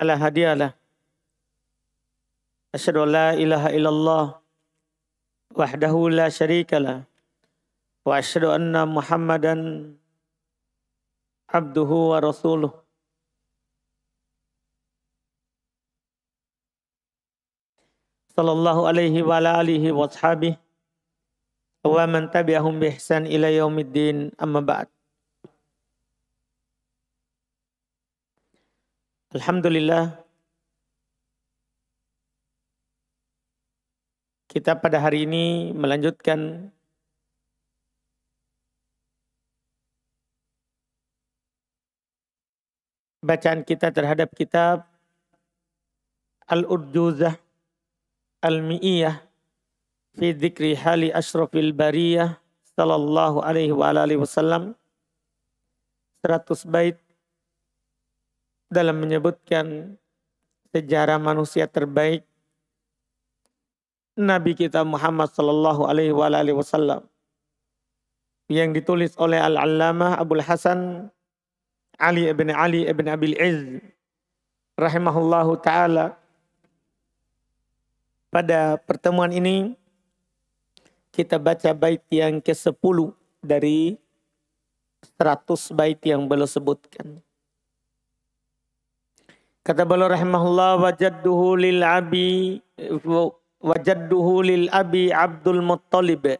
على هادي له أشهد أن لا إله إلا الله وحده لا شريك له وأشهد أن محمدا عبده ورسوله صلى الله عليه وعلى آله وأصحابه ومن تبعهم بإحسان إلى يوم الدين أما بعد Alhamdulillah kita pada hari ini melanjutkan bacaan kita terhadap kitab Al-Urjuzah Al-Mi'iyah fi dzikri hali asyrafil bariyah sallallahu alaihi wasallam 100 bait dalam menyebutkan sejarah manusia terbaik Nabi kita Muhammad Sallallahu Alaihi Wasallam yang ditulis oleh Al-Allamah Abdul Hasan Ali ibn Ali ibn Abil Iz rahimahullahu taala pada pertemuan ini kita baca bait yang ke-10 dari 100 bait yang beliau sebutkan. Kata beliau rahimahullah wajadduhu lil abi wajadduhu lil abi Abdul Muttalib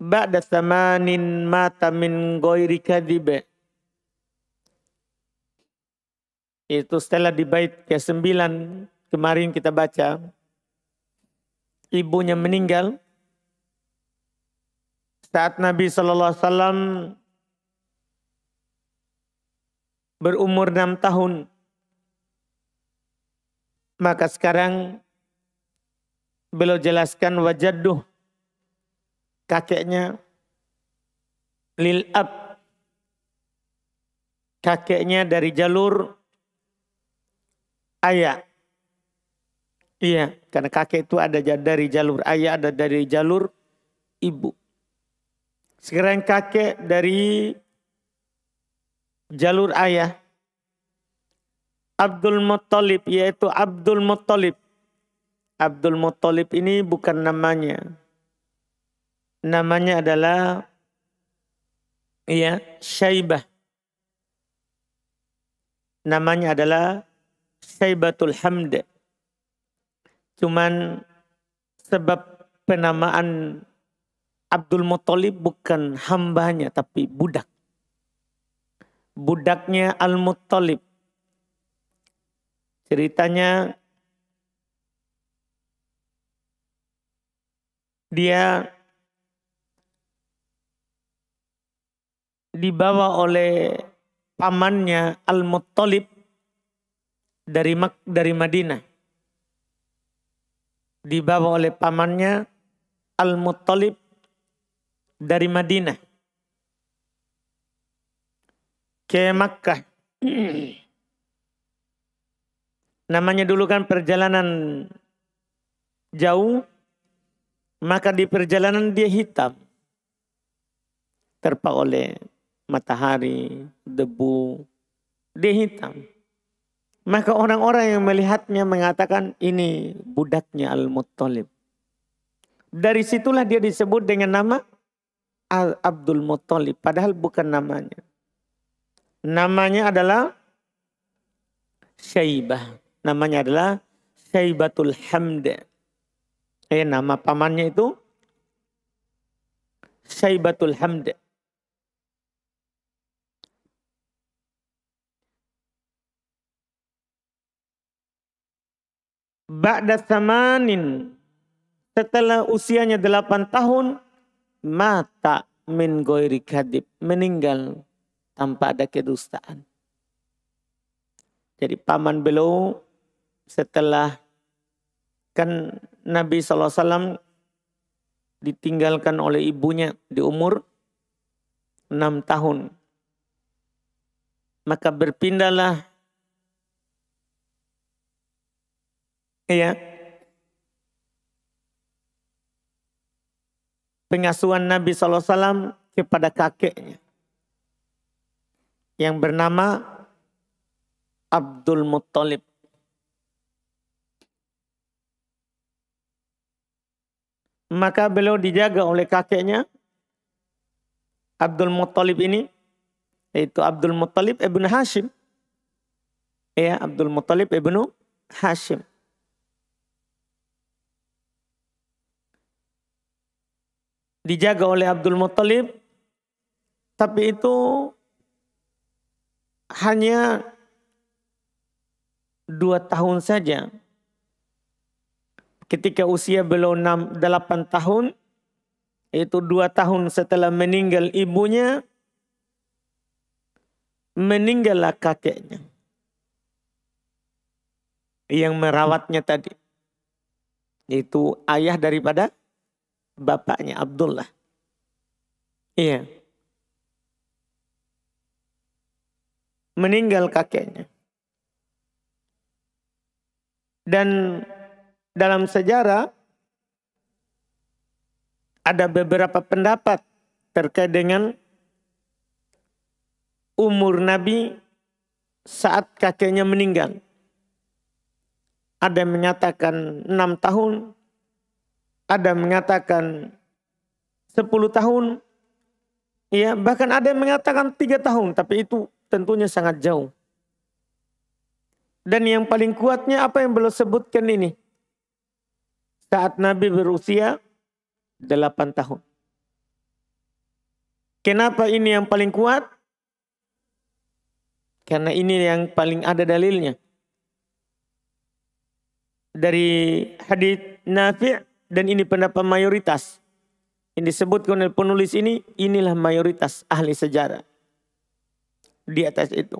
ba'da samanin mata min ghairi kadhib. Itu setelah di bait ke-9 kemarin kita baca ibunya meninggal saat Nabi sallallahu alaihi wasallam berumur 6 tahun maka sekarang beliau jelaskan wajaduh kakeknya lil kakeknya dari jalur ayah. Iya, karena kakek itu ada dari jalur ayah, ada dari jalur ibu. Sekarang kakek dari jalur ayah Abdul Muttalib yaitu Abdul Muttalib. Abdul Muttalib ini bukan namanya. Namanya adalah ya Syaibah. Namanya adalah Syaibatul Hamd. Cuman sebab penamaan Abdul Muttalib bukan hambanya tapi budak. Budaknya Al-Muttalib Ceritanya dia dibawa oleh pamannya Al-Muttalib dari Mak dari Madinah. Dibawa oleh pamannya Al-Muttalib dari Madinah ke Makkah. Namanya dulu kan perjalanan jauh, maka di perjalanan dia hitam. Terpa oleh matahari, debu, dia hitam. Maka orang-orang yang melihatnya mengatakan ini budaknya Al-Muttalib. Dari situlah dia disebut dengan nama Al Abdul Muttalib. Padahal bukan namanya. Namanya adalah Syaibah namanya adalah Syaibatul Hamd. Eh, nama pamannya itu Syaibatul Hamd. Ba'da samanin. Setelah usianya delapan tahun. Mata min goiri kadib. Meninggal tanpa ada kedustaan. Jadi paman beliau setelah kan Nabi SAW ditinggalkan oleh ibunya di umur enam tahun. Maka berpindahlah ya pengasuhan Nabi SAW kepada kakeknya yang bernama Abdul Muttalib. Maka beliau dijaga oleh kakeknya Abdul Muttalib ini yaitu Abdul Muttalib ibnu Hashim. Ya, Abdul Muttalib ibnu Hashim. Dijaga oleh Abdul Muttalib tapi itu hanya dua tahun saja ketika usia belum 6, 8 tahun, yaitu dua tahun setelah meninggal ibunya, meninggallah kakeknya. Yang merawatnya tadi. Itu ayah daripada bapaknya Abdullah. Iya. Meninggal kakeknya. Dan dalam sejarah ada beberapa pendapat terkait dengan umur Nabi saat kakeknya meninggal. Ada yang menyatakan enam tahun, ada yang mengatakan sepuluh tahun, ya bahkan ada yang menyatakan tiga tahun, tapi itu tentunya sangat jauh. Dan yang paling kuatnya apa yang belum sebutkan ini, saat Nabi berusia 8 tahun. Kenapa ini yang paling kuat? Karena ini yang paling ada dalilnya. Dari hadis Nafi' dan ini pendapat mayoritas. Yang disebutkan oleh penulis ini, inilah mayoritas ahli sejarah. Di atas itu.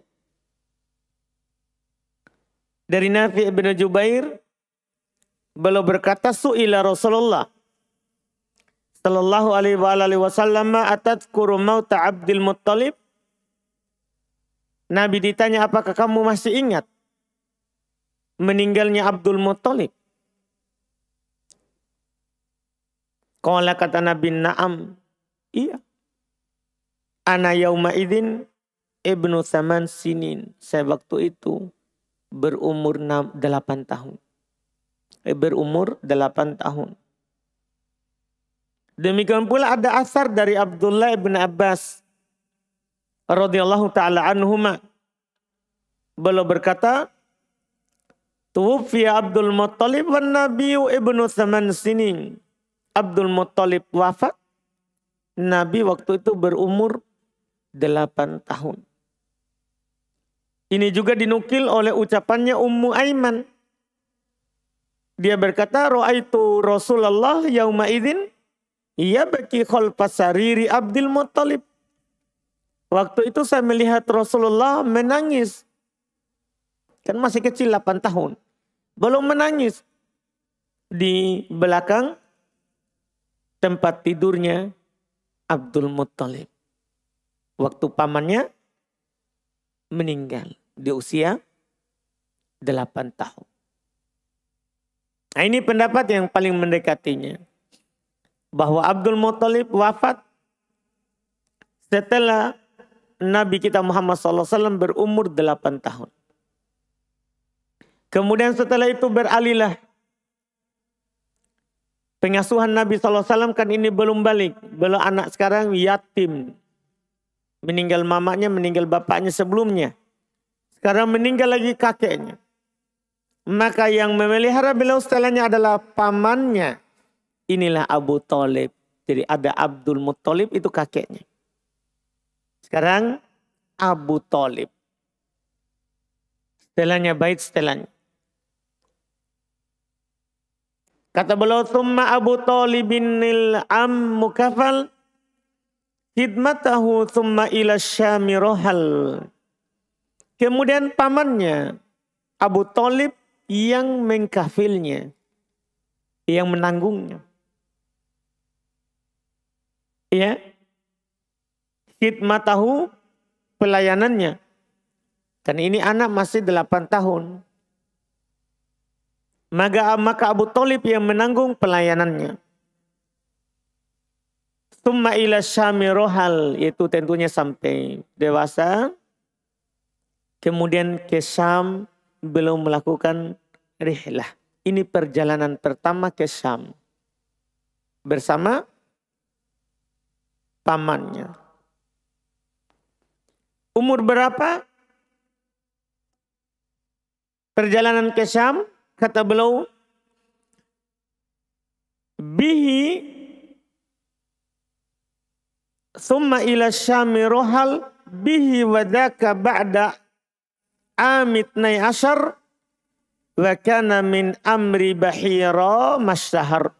Dari Nafi' bin Jubair, beliau berkata suila Rasulullah sallallahu alaihi wa alihi wasallam atadhkuru maut Abdul Muttalib Nabi ditanya apakah kamu masih ingat meninggalnya Abdul Muttalib Kalau kata Nabi Naam. Iya. Ana yauma idin ibnu saman sinin. Saya waktu itu berumur 8 tahun. Eh, berumur 8 tahun. Demikian pula ada asar dari Abdullah bin Abbas radhiyallahu taala anhuma. Beliau berkata, "Tuwfiya Abdul Muttalib wa Nabiyyu ibnu saman sinin." Abdul Muttalib wafat, Nabi waktu itu berumur 8 tahun. Ini juga dinukil oleh ucapannya Ummu Aiman dia berkata, itu Rasulullah yauma idin ia bagi pasariri Abdul Mutalib. Waktu itu saya melihat Rasulullah menangis. Kan masih kecil 8 tahun. Belum menangis. Di belakang tempat tidurnya Abdul Muttalib. Waktu pamannya meninggal di usia 8 tahun. Nah ini pendapat yang paling mendekatinya. Bahwa Abdul Muthalib wafat setelah Nabi kita Muhammad SAW berumur 8 tahun. Kemudian setelah itu beralihlah pengasuhan Nabi SAW kan ini belum balik. Belum anak sekarang yatim. Meninggal mamanya, meninggal bapaknya sebelumnya. Sekarang meninggal lagi kakeknya. Maka yang memelihara beliau setelahnya adalah pamannya. Inilah Abu Talib. Jadi ada Abdul Muttalib itu kakeknya. Sekarang Abu Talib. Setelahnya baik setelahnya. Kata beliau, Thumma Abu Talib binil am mukafal khidmatahu thumma ila syami Kemudian pamannya Abu Talib yang mengkafilnya, yang menanggungnya. Ya, tahu pelayanannya. Dan ini anak masih 8 tahun. Maka, maka Abu Talib yang menanggung pelayanannya. Summa ila syami rohal. Itu tentunya sampai dewasa. Kemudian ke Syam belum melakukan rihlah. Ini perjalanan pertama ke Syam. Bersama pamannya. Umur berapa? Perjalanan ke Syam, kata beliau, bihi thumma ila syami rohal bihi wadaka ba'da amitnai ashar wa kana min amri bahira masyahar.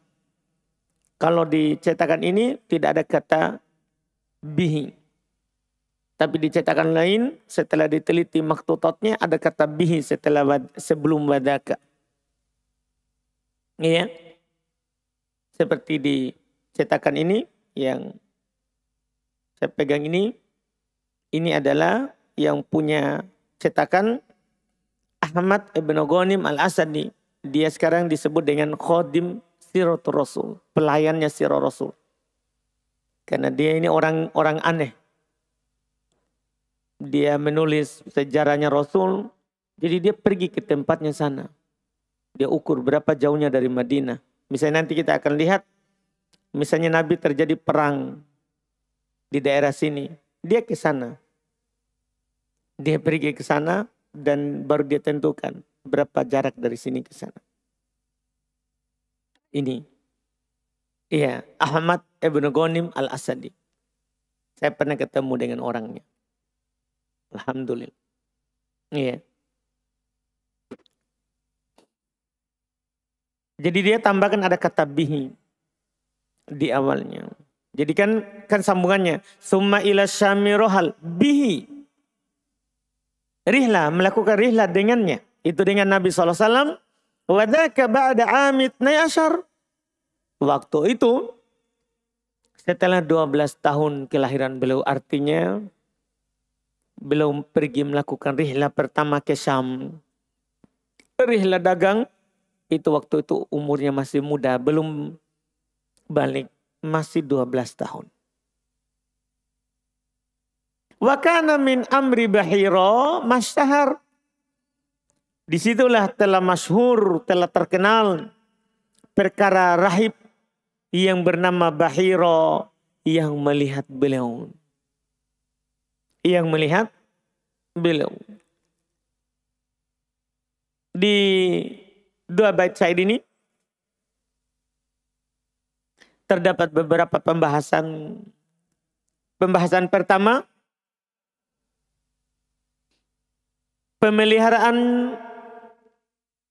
Kalau di cetakan ini tidak ada kata bihi. Tapi di cetakan lain setelah diteliti maktutotnya ada kata bihi setelah sebelum wadaka. Iya. Seperti di cetakan ini yang saya pegang ini ini adalah yang punya cetakan Ahmad Ibn Ghanim Al-Asadi. Dia sekarang disebut dengan Khodim Sirot Rasul. Pelayannya Sirot Rasul. Karena dia ini orang orang aneh. Dia menulis sejarahnya Rasul. Jadi dia pergi ke tempatnya sana. Dia ukur berapa jauhnya dari Madinah. Misalnya nanti kita akan lihat. Misalnya Nabi terjadi perang di daerah sini. Dia ke sana. Dia pergi ke sana dan baru dia tentukan berapa jarak dari sini ke sana. Ini. Iya, Ahmad Ibn Ghanim Al-Asadi. Saya pernah ketemu dengan orangnya. Alhamdulillah. Iya. Jadi dia tambahkan ada kata bihi di awalnya. Jadi kan kan sambungannya summa ila syami rohal bihi Rihlah, melakukan rihlah dengannya. Itu dengan Nabi SAW. Wadaka ba'da amit ashar. Waktu itu setelah 12 tahun kelahiran beliau artinya beliau pergi melakukan rihlah pertama ke Syam. Rihla dagang itu waktu itu umurnya masih muda, belum balik, masih 12 tahun. Wa kana min amri bahiro mastahar. Disitulah telah masyhur, telah terkenal perkara rahib yang bernama Bahiro yang melihat beliau. Yang melihat beliau. Di dua bait syair ini terdapat beberapa pembahasan. Pembahasan pertama pemeliharaan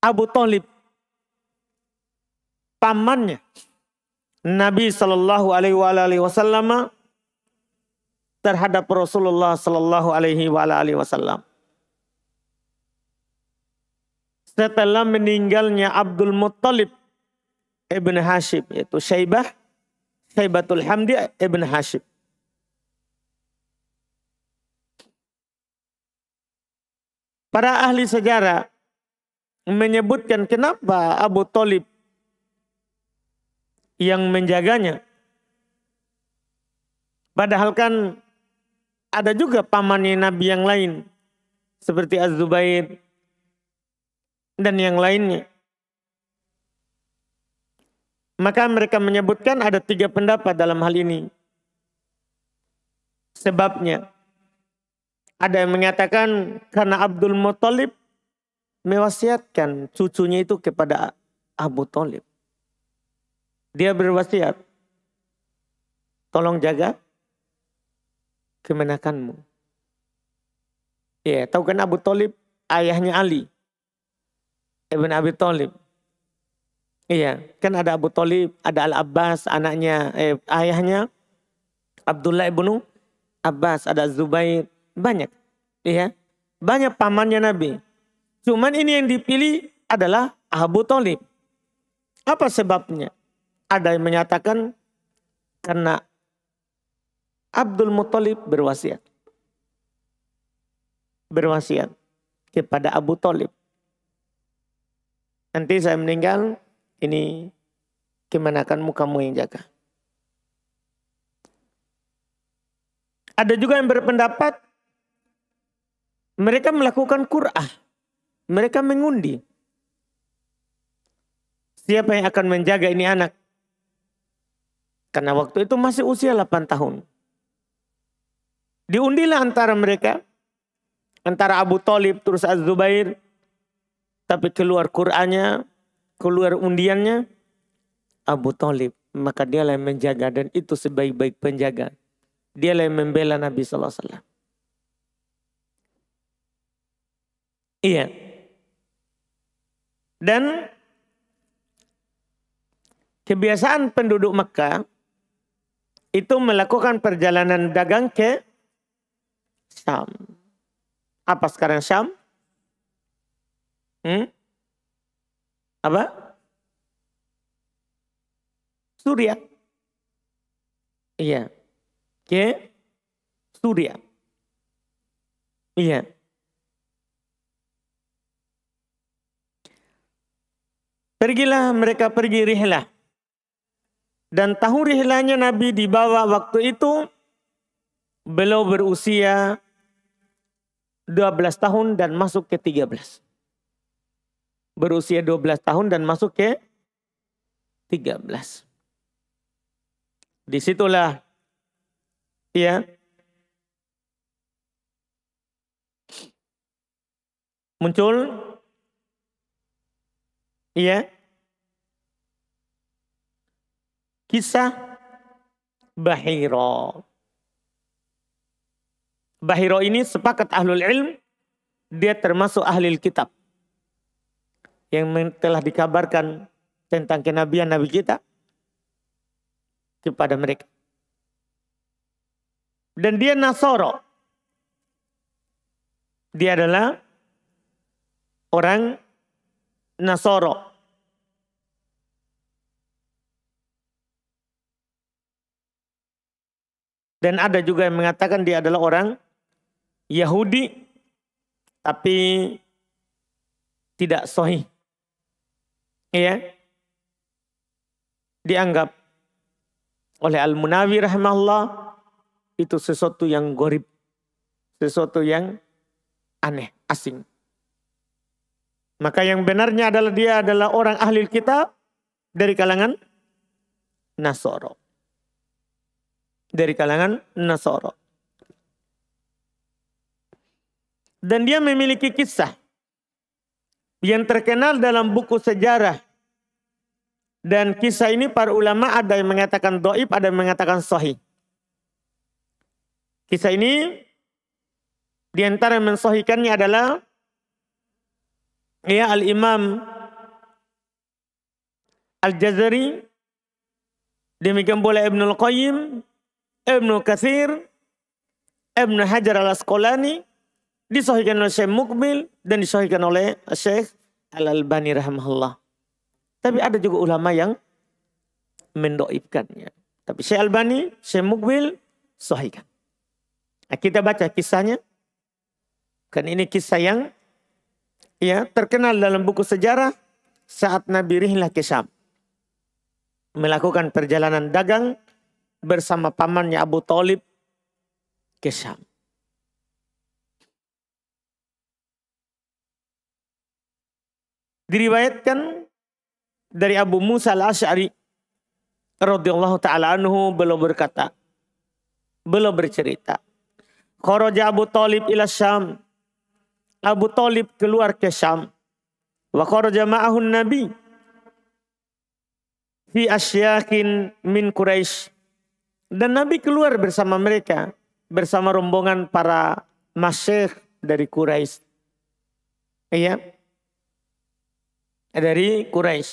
Abu Talib pamannya Nabi Shallallahu Alaihi Wasallam terhadap Rasulullah Shallallahu Alaihi Wasallam. Setelah meninggalnya Abdul Muttalib Ibn Hashim yaitu Syaibah Syaibatul Hamdi Ibn Hashim Para ahli sejarah menyebutkan kenapa Abu Talib yang menjaganya. Padahal kan ada juga pamannya Nabi yang lain. Seperti Az-Zubair dan yang lainnya. Maka mereka menyebutkan ada tiga pendapat dalam hal ini. Sebabnya ada yang mengatakan karena Abdul Muthalib mewasiatkan cucunya itu kepada Abu Talib. Dia berwasiat, tolong jaga kemenakanmu. Ya, tahu kan Abu Talib ayahnya Ali. Ibn Abi Talib. Iya, kan ada Abu Talib, ada Al-Abbas anaknya, eh, ayahnya. Abdullah ibnu Abbas, ada Zubair, banyak. Ya. Banyak pamannya Nabi. Cuman ini yang dipilih adalah Abu Talib. Apa sebabnya? Ada yang menyatakan karena Abdul Muthalib berwasiat. Berwasiat kepada Abu Talib. Nanti saya meninggal, ini gimana kan mukamu yang jaga. Ada juga yang berpendapat mereka melakukan qur'ah. Mereka mengundi. Siapa yang akan menjaga ini anak? Karena waktu itu masih usia 8 tahun. Diundilah antara mereka. Antara Abu Talib terus Az-Zubair. Tapi keluar Qur'annya. Keluar undiannya. Abu Talib. Maka dialah yang menjaga dan itu sebaik-baik penjaga. Dialah yang membela Nabi SAW. Iya. Dan kebiasaan penduduk Mekah itu melakukan perjalanan dagang ke Syam. Apa sekarang Syam? Hmm? Apa? Surya. Iya. Ke Suria. Iya. Pergilah mereka pergi rihlah. Dan tahu rihlahnya Nabi di bawah waktu itu beliau berusia 12 tahun dan masuk ke 13. Berusia 12 tahun dan masuk ke 13. Disitulah ya muncul Iya. Kisah Bahiro. Bahiro ini sepakat ahlul ilm, dia termasuk ahli kitab. Yang telah dikabarkan tentang kenabian Nabi kita kepada mereka. Dan dia Nasoro. Dia adalah orang Nasoro. Dan ada juga yang mengatakan dia adalah orang Yahudi tapi tidak Sohi. Ya. Dianggap oleh Al-Munawi rahimahullah itu sesuatu yang gorib. Sesuatu yang aneh, asing. Maka yang benarnya adalah dia adalah orang ahli kitab dari kalangan Nasoro. Dari kalangan Nasoro. Dan dia memiliki kisah yang terkenal dalam buku sejarah. Dan kisah ini para ulama ada yang mengatakan doib, ada yang mengatakan sohi. Kisah ini diantara antara mensohikannya adalah ya Al-Imam Al-Jazari demikian pula Ibnu Al-Qayyim Ibnu Kathir Ibnu Hajar Al-Asqalani disahihkan oleh Syekh Mukbil dan disahihkan oleh Syekh Al-Albani rahimahullah. Tapi ada juga ulama yang mendoibkannya. Tapi Syekh Albani, Syekh Mukbil sahihkan. Nah, kita baca kisahnya. Kan ini kisah yang ya terkenal dalam buku sejarah saat Nabi Rihlah ke Melakukan perjalanan dagang bersama pamannya Abu Talib ke Diriwayatkan dari Abu Musa al-Ash'ari radhiyallahu taala anhu belum berkata belum bercerita. Kharaja Abu Talib ila Syam Abu Talib keluar ke Syam. Wa kharaja ma'ahun Nabi fi asyakin min Quraisy. Dan Nabi keluar bersama mereka, bersama rombongan para masyik dari Quraisy. Iya. Dari Quraisy.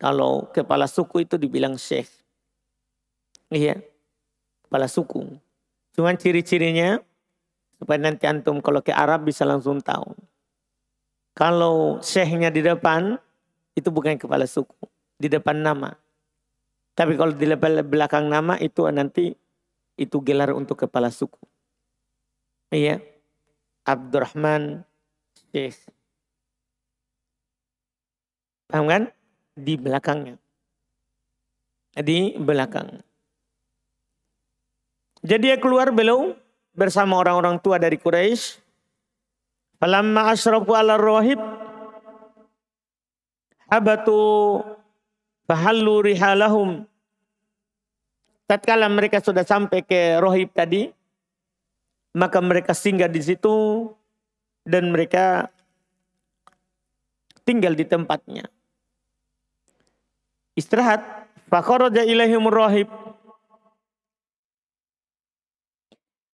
Kalau kepala suku itu dibilang syekh. Iya. Kepala suku. Cuman ciri-cirinya Supaya nanti antum kalau ke Arab bisa langsung tahu. Kalau syekhnya di depan, itu bukan kepala suku. Di depan nama. Tapi kalau di belakang nama itu nanti itu gelar untuk kepala suku. Iya. Abdurrahman Syekh. Paham kan? Di belakangnya. Di belakang. Jadi dia keluar belum bersama orang-orang tua dari Quraisy. Falamma asrafu ala rohib habatu fahallu rihalahum. Tatkala mereka sudah sampai ke rohib tadi, maka mereka singgah di situ dan mereka tinggal di tempatnya. Istirahat. Fakhoroja ilahimur rohib.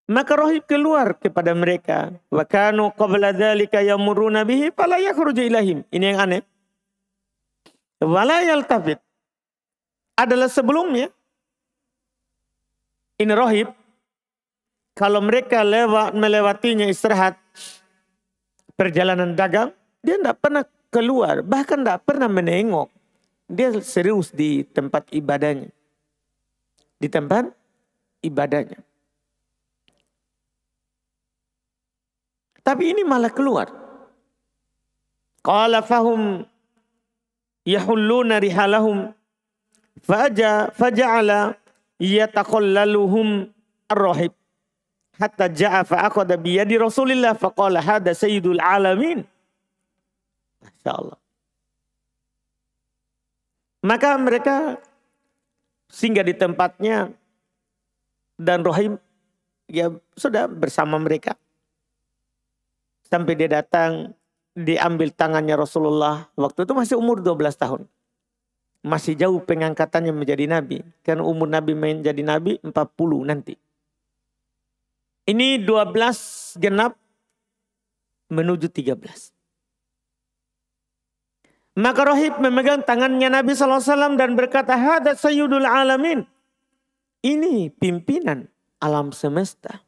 maka rohib keluar kepada mereka. Wa kanu qabla dzalika yamuruna bihi fala yakhruju ilahim. Ini yang aneh. Wala yaltafit. Adalah sebelumnya ini rohib kalau mereka lewat melewatinya istirahat perjalanan dagang dia tidak pernah keluar bahkan tidak pernah menengok dia serius di tempat ibadahnya di tempat ibadahnya Tapi ini malah keluar. Qala fahum yahulluna rihalahum faja faja'ala yataqallaluhum ar-rahib hatta ja'a aqada bi yadi Rasulillah qala hada sayyidul alamin. Masyaallah. Maka mereka singgah di tempatnya dan Rohim ya sudah bersama mereka sampai dia datang diambil tangannya Rasulullah waktu itu masih umur 12 tahun. Masih jauh pengangkatannya menjadi nabi. Karena umur nabi menjadi nabi 40 nanti. Ini 12 genap menuju 13. Maka Rohib memegang tangannya Nabi SAW dan berkata, Hadat sayyidul alamin. Ini pimpinan alam semesta.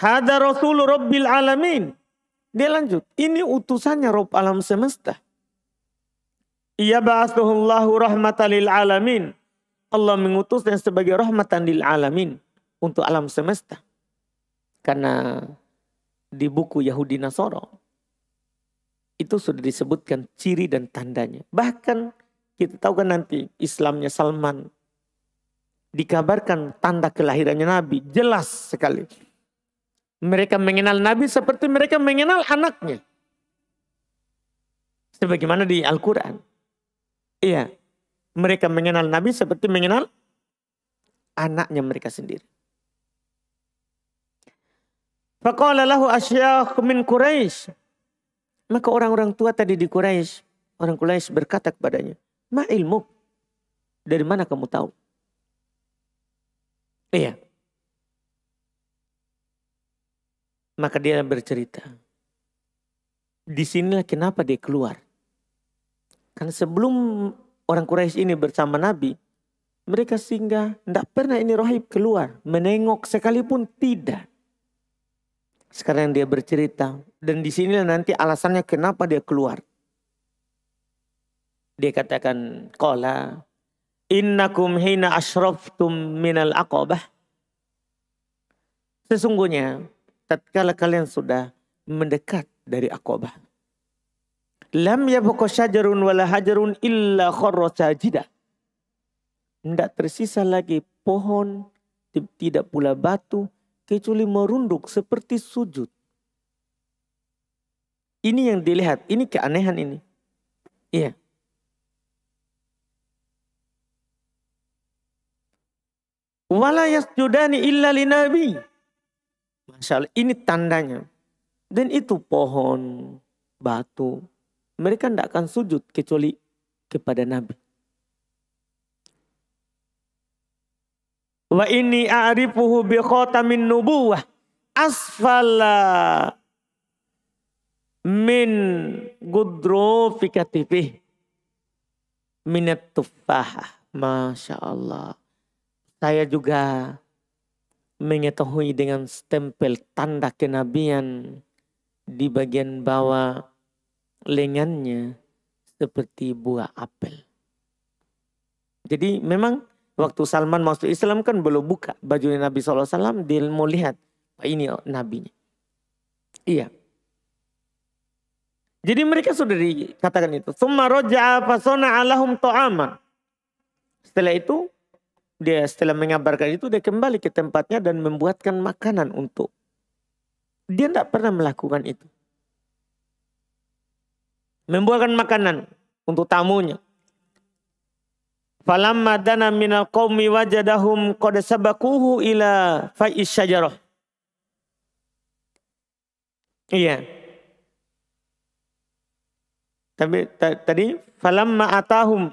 Hada Rasul Rabbil Alamin. Dia lanjut. Ini utusannya Rob alam semesta. Ia ba'asuhullahu rahmatan lil alamin. Allah mengutusnya sebagai rahmatan lil alamin. Untuk alam semesta. Karena di buku Yahudi Nasoro. Itu sudah disebutkan ciri dan tandanya. Bahkan kita tahu kan nanti Islamnya Salman. Dikabarkan tanda kelahirannya Nabi. Jelas sekali mereka mengenal Nabi seperti mereka mengenal anaknya. Sebagaimana di Al-Quran. Iya. Mereka mengenal Nabi seperti mengenal anaknya mereka sendiri. Faqala lahu asyakh min Quraisy. Maka orang-orang tua tadi di Quraisy, orang Quraisy berkata kepadanya, "Ma ilmu? Dari mana kamu tahu?" Iya. Maka dia bercerita. Disinilah kenapa dia keluar. Karena sebelum orang Quraisy ini bersama Nabi, mereka singgah, tidak pernah ini rohib keluar, menengok sekalipun tidak. Sekarang dia bercerita, dan di sini nanti alasannya kenapa dia keluar. Dia katakan, kola, innakum hina ashraftum minal akobah. Sesungguhnya, tatkala kalian sudah mendekat dari akobah. Lam yabqa syajarun wala hajarun illa kharra sajida. Tidak tersisa lagi pohon, tidak pula batu, kecuali merunduk seperti sujud. Ini yang dilihat, ini keanehan ini. Iya. Wala yasjudani illa linabi. Masya Allah, ini tandanya. Dan itu pohon, batu. Mereka tidak akan sujud kecuali kepada Nabi. Wa ini a'rifuhu bi khatamin nubuwah asfala min fi fikatipih minat tufah. Masya Allah. Saya juga mengetahui dengan stempel tanda kenabian di bagian bawah lengannya seperti buah apel. Jadi memang waktu Salman masuk Islam kan belum buka baju Nabi SAW. Dia mau lihat ini oh, nabinya. Iya. Jadi mereka sudah dikatakan itu. Summa roja'a Setelah itu dia setelah mengabarkan itu dia kembali ke tempatnya dan membuatkan makanan untuk dia tidak pernah melakukan itu membuatkan makanan untuk tamunya falamma dana min alqaumi wajadahum qad sabaquhu ila fa'is syajarah iya tapi tadi falamma atahum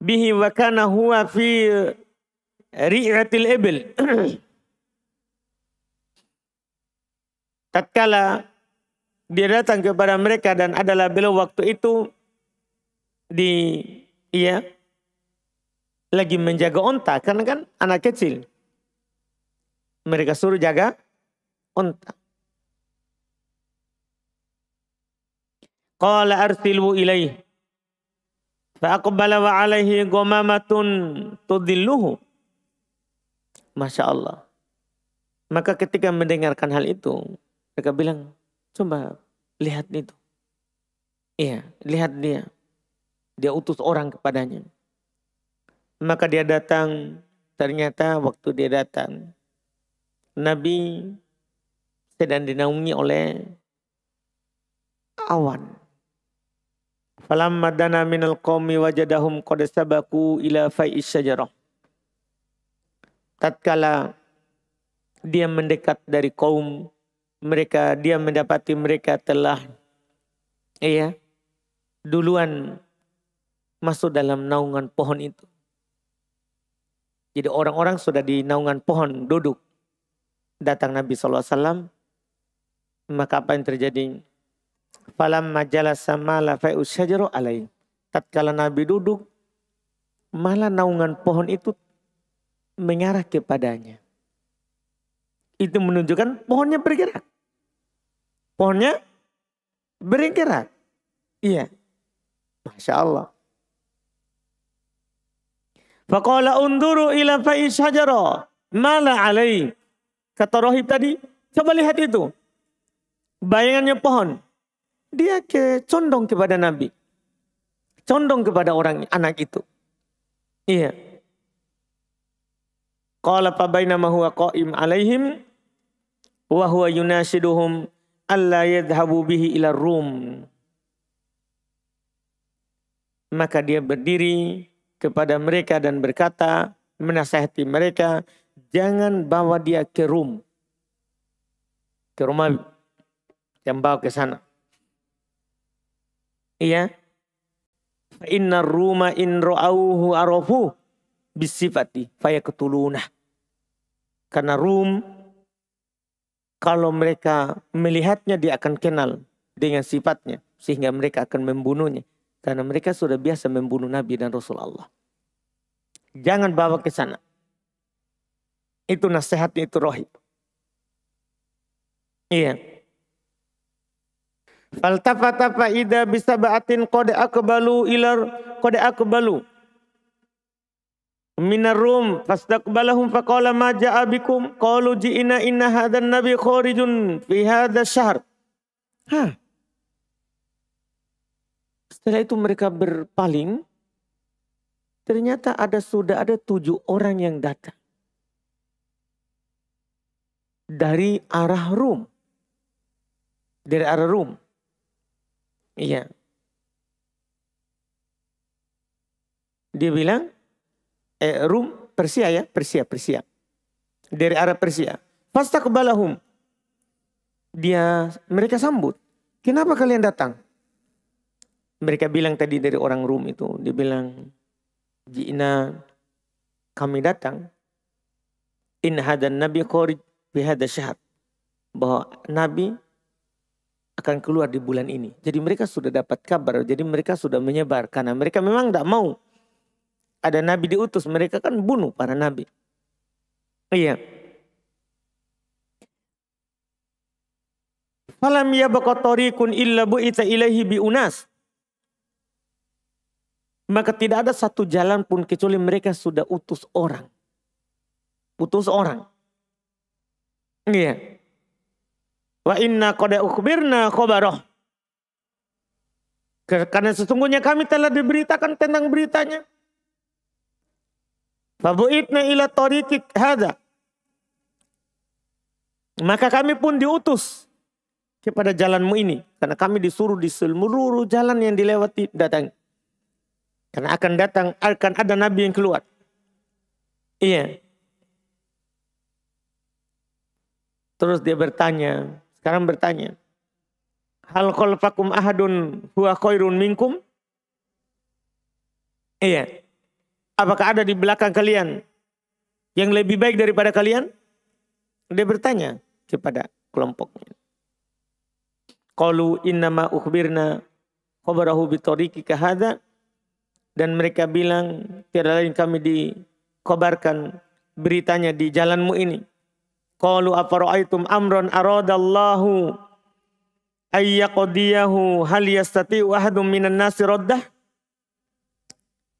bihi wa kana huwa fi ri'atil ibil. Tatkala dia datang kepada mereka dan adalah beliau waktu itu di iya lagi menjaga onta karena kan anak kecil. Mereka suruh jaga onta. Qala arsilu ilaihi Fa'akbala wa alaihi gomamatun tudilluhu. Masya Allah. Maka ketika mendengarkan hal itu, mereka bilang, coba lihat itu. Iya, lihat dia. Dia utus orang kepadanya. Maka dia datang, ternyata waktu dia datang, Nabi sedang dinaungi oleh awan. Falamma dana minal qawmi wajadahum qad sabaku ila fa'is syajarah. Tatkala dia mendekat dari kaum mereka, dia mendapati mereka telah iya duluan masuk dalam naungan pohon itu. Jadi orang-orang sudah di naungan pohon duduk. Datang Nabi SAW. Maka apa yang terjadi? Falam majalah sama lafai usyajaru alai. Tatkala Nabi duduk, malah naungan pohon itu mengarah kepadanya. Itu menunjukkan pohonnya bergerak. Pohonnya bergerak. Iya. Masya Allah. Fakala unduru ila fa'i syajara. Mala alaih. Kata Rohib tadi, coba lihat itu. Bayangannya pohon dia ke condong kepada Nabi. Condong kepada orang anak itu. Iya. Qala fabainama huwa qa'im alaihim wa huwa yunashiduhum alla yadhhabu bihi ila Rum. Maka dia berdiri kepada mereka dan berkata, menasehati mereka, jangan bawa dia ke Rum. Ke rumah yang bawa ke sana. Iya, inna ruma in ra'auhu arafu bisifati fayaqtuluna karena rum kalau mereka melihatnya dia akan kenal dengan sifatnya sehingga mereka akan membunuhnya karena mereka sudah biasa membunuh nabi dan rasul Allah jangan bawa ke sana itu nasihatnya itu rohib iya Faltafata fa'idha bisaba'atin qad akbalu ilar qad akbalu. Minar rum fastaqbalahum faqala ma ja'a bikum qalu ji'ina inna hadzan nabi kharijun fi hadzal syahr. Ha. Setelah itu mereka berpaling. Ternyata ada sudah ada tujuh orang yang datang. Dari arah Rum. Dari arah Rum Iya. Dia bilang, eh, Rum, Persia ya, Persia, Persia. Dari Arab Persia. kebalahum. Dia, mereka sambut. Kenapa kalian datang? Mereka bilang tadi dari orang Rum itu. Dia bilang, Jina kami datang. In hadan nabi kori bihada syahat. Bahwa nabi akan keluar di bulan ini. Jadi mereka sudah dapat kabar, jadi mereka sudah menyebar karena mereka memang tidak mau ada nabi diutus, mereka kan bunuh para nabi. Iya. Falam yabaqa kun illa bu'ita ilaihi biunas. Maka tidak ada satu jalan pun kecuali mereka sudah utus orang. Utus orang. Iya. Wa inna qada ukhbirna khabaroh. Karena sesungguhnya kami telah diberitakan tentang beritanya. Fabu'itna ila tarikik hada. Maka kami pun diutus kepada jalanmu ini. Karena kami disuruh di seluruh jalan yang dilewati datang. Karena akan datang, akan ada nabi yang keluar. Iya. Terus dia bertanya, sekarang bertanya, hal khalfakum ahadun huwa khairun minkum? Iya. Apakah ada di belakang kalian yang lebih baik daripada kalian? Dia bertanya kepada kelompoknya. Qalu innama ukhbirna khabarahu bitoriki kahada. Dan mereka bilang, tiada lain kami dikobarkan beritanya di jalanmu ini. Qalu afara'aitum amran aradallahu ayyaqdiyahu hal yastati ahadun minan nasi raddah?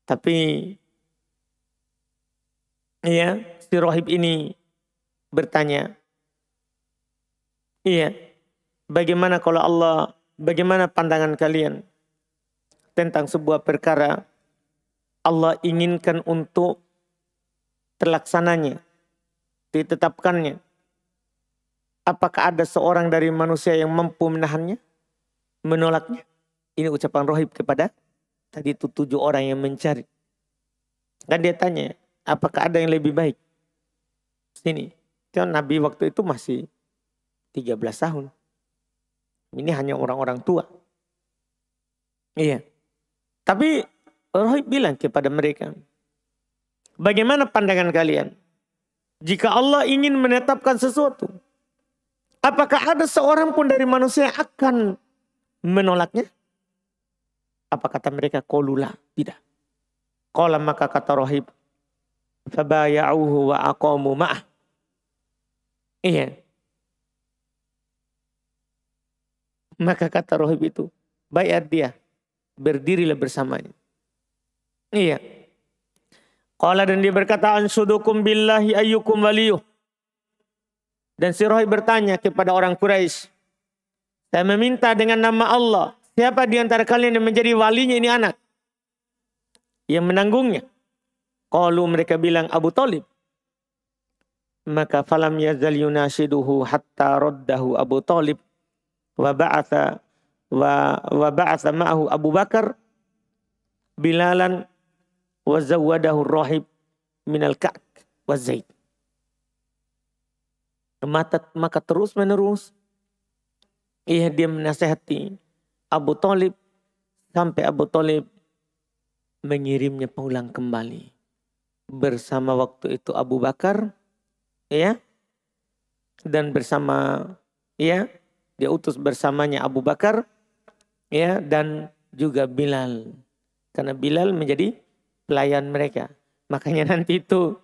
Tapi ya, si rohib ini bertanya, iya, bagaimana kalau Allah, bagaimana pandangan kalian tentang sebuah perkara Allah inginkan untuk terlaksananya, ditetapkannya. Apakah ada seorang dari manusia yang mampu menahannya? Menolaknya? Ini ucapan rohib kepada tadi itu tujuh orang yang mencari. Dan dia tanya, apakah ada yang lebih baik? Sini. Nabi waktu itu masih 13 tahun. Ini hanya orang-orang tua. Iya. Tapi Rohib bilang kepada mereka, bagaimana pandangan kalian? Jika Allah ingin menetapkan sesuatu, Apakah ada seorang pun dari manusia yang akan menolaknya? Apa kata mereka? Kolula. Tidak. Kolam maka kata rohib. Fabaya'uhu wa aqamu ma'ah. Iya. Maka kata rohib itu. Bayar dia. Berdirilah bersamanya. Iya. Kolam dan dia berkata ansudukum billahi ayyukum waliyuh. Dan si rohi bertanya kepada orang Quraisy, saya meminta dengan nama Allah, siapa di antara kalian yang menjadi walinya ini anak? Yang menanggungnya. Kalau mereka bilang Abu Talib. Maka falam yazal yunashiduhu hatta roddahu Abu Talib. Wa ba'atha wa, wa ba'atha ma'ahu Abu Bakar. Bilalan wa zawadahu rahib minal ka'k wa zaid maka, maka terus menerus ia dia menasehati Abu Talib sampai Abu Talib mengirimnya pulang kembali bersama waktu itu Abu Bakar ya dan bersama ya dia utus bersamanya Abu Bakar ya dan juga Bilal karena Bilal menjadi pelayan mereka makanya nanti itu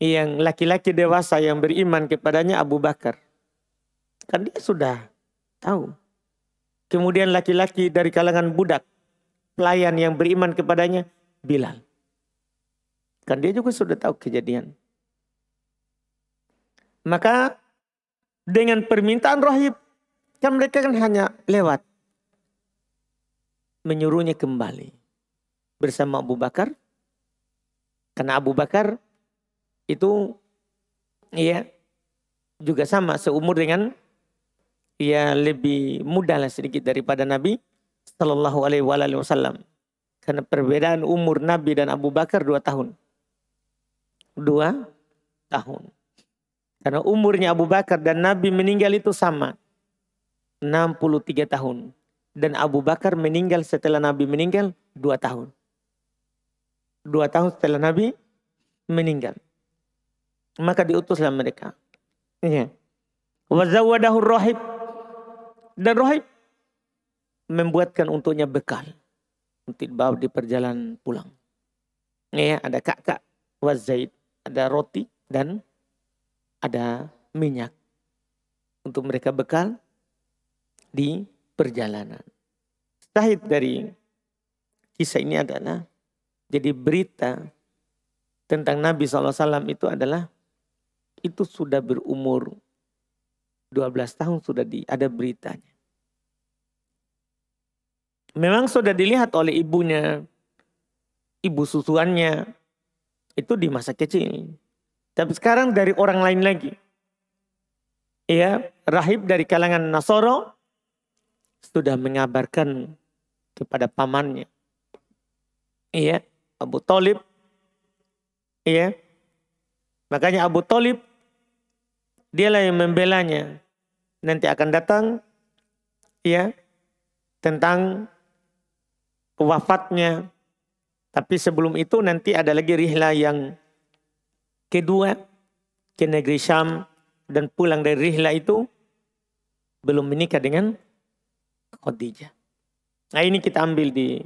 yang laki-laki dewasa yang beriman kepadanya Abu Bakar. Kan dia sudah tahu. Kemudian laki-laki dari kalangan budak, pelayan yang beriman kepadanya Bilal. Kan dia juga sudah tahu kejadian. Maka dengan permintaan rahib, kan mereka kan hanya lewat. Menyuruhnya kembali bersama Abu Bakar. Karena Abu Bakar itu ya juga sama seumur dengan ya lebih muda lah sedikit daripada Nabi Shallallahu Alaihi Wasallam karena perbedaan umur Nabi dan Abu Bakar dua tahun dua tahun karena umurnya Abu Bakar dan Nabi meninggal itu sama 63 tahun dan Abu Bakar meninggal setelah Nabi meninggal dua tahun dua tahun setelah Nabi meninggal maka diutuslah mereka. Iya. Wazawadahu rohib. Dan rohib membuatkan untuknya bekal. Untuk bawa di perjalanan pulang. Iya, ada kakak wazaid. Ada roti dan ada minyak. Untuk mereka bekal di perjalanan. Sahid dari kisah ini adalah jadi berita tentang Nabi SAW itu adalah itu sudah berumur 12 tahun sudah di, ada beritanya. Memang sudah dilihat oleh ibunya, ibu susuannya, itu di masa kecil. Tapi sekarang dari orang lain lagi. Ya, rahib dari kalangan Nasoro sudah mengabarkan kepada pamannya. Iya, Abu Talib. Iya. Makanya Abu Talib dialah yang membelanya. Nanti akan datang ya tentang wafatnya. Tapi sebelum itu nanti ada lagi rihla yang kedua ke negeri Syam dan pulang dari rihla itu belum menikah dengan Khadijah. Nah ini kita ambil di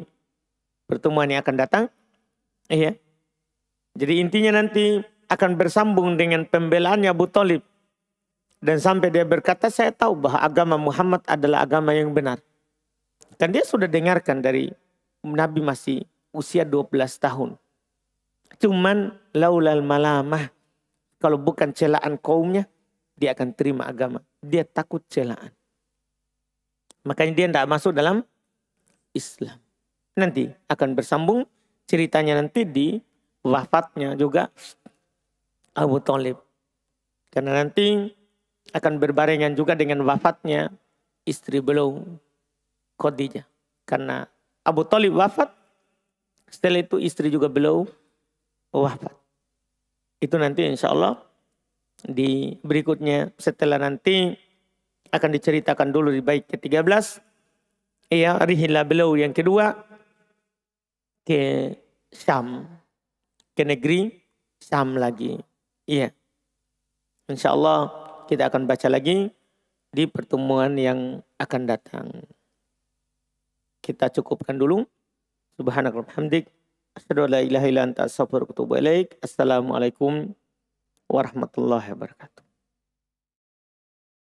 pertemuan yang akan datang. Iya. Jadi intinya nanti akan bersambung dengan pembelaannya Abu Talib dan sampai dia berkata, saya tahu bahwa agama Muhammad adalah agama yang benar. Dan dia sudah dengarkan dari Nabi masih usia 12 tahun. Cuman laulal malamah. Kalau bukan celaan kaumnya, dia akan terima agama. Dia takut celaan. Makanya dia tidak masuk dalam Islam. Nanti akan bersambung ceritanya nanti di wafatnya juga Abu Talib. Karena nanti akan berbarengan juga dengan wafatnya istri beliau Khadijah. Karena Abu Talib wafat, setelah itu istri juga beliau wafat. Itu nanti insya Allah di berikutnya setelah nanti akan diceritakan dulu di baik ke-13. Ya, rihila beliau yang kedua ke Syam. Ke negeri Syam lagi. Iya. Insya Allah kita akan baca lagi di pertemuan yang akan datang. Kita cukupkan dulu. Subhanakallahumma hamdik. Assalamualaikum warahmatullahi wabarakatuh.